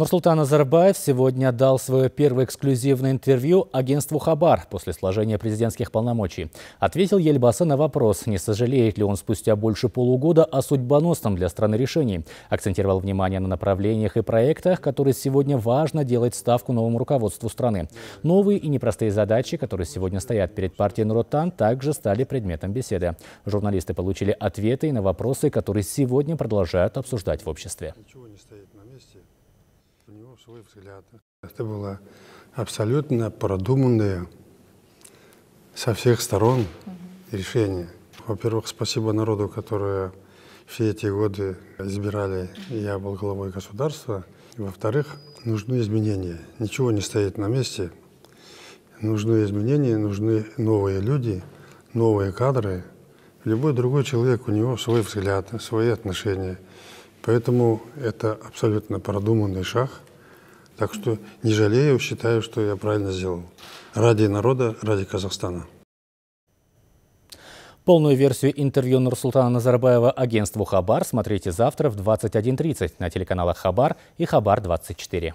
Нурсултан Назарбаев сегодня дал свое первое эксклюзивное интервью агентству «Хабар» после сложения президентских полномочий. Ответил Ельбаса на вопрос, не сожалеет ли он спустя больше полугода о судьбоносном для страны решении. Акцентировал внимание на направлениях и проектах, которые сегодня важно делать ставку новому руководству страны. Новые и непростые задачи, которые сегодня стоят перед партией «Нуротан», также стали предметом беседы. Журналисты получили ответы на вопросы, которые сегодня продолжают обсуждать в обществе. Ничего не стоит на месте у него свой взгляд. Это было абсолютно продуманное со всех сторон решение. Во-первых, спасибо народу, которые все эти годы избирали, я был главой государства. Во-вторых, нужны изменения. Ничего не стоит на месте. Нужны изменения, нужны новые люди, новые кадры. Любой другой человек, у него свой взгляд, свои отношения. Поэтому это абсолютно продуманный шаг. Так что не жалею, считаю, что я правильно сделал. Ради народа, ради Казахстана. Полную версию интервью Нурсултана Назарбаева агентству «Хабар» смотрите завтра в 21.30 на телеканалах «Хабар» и «Хабар-24».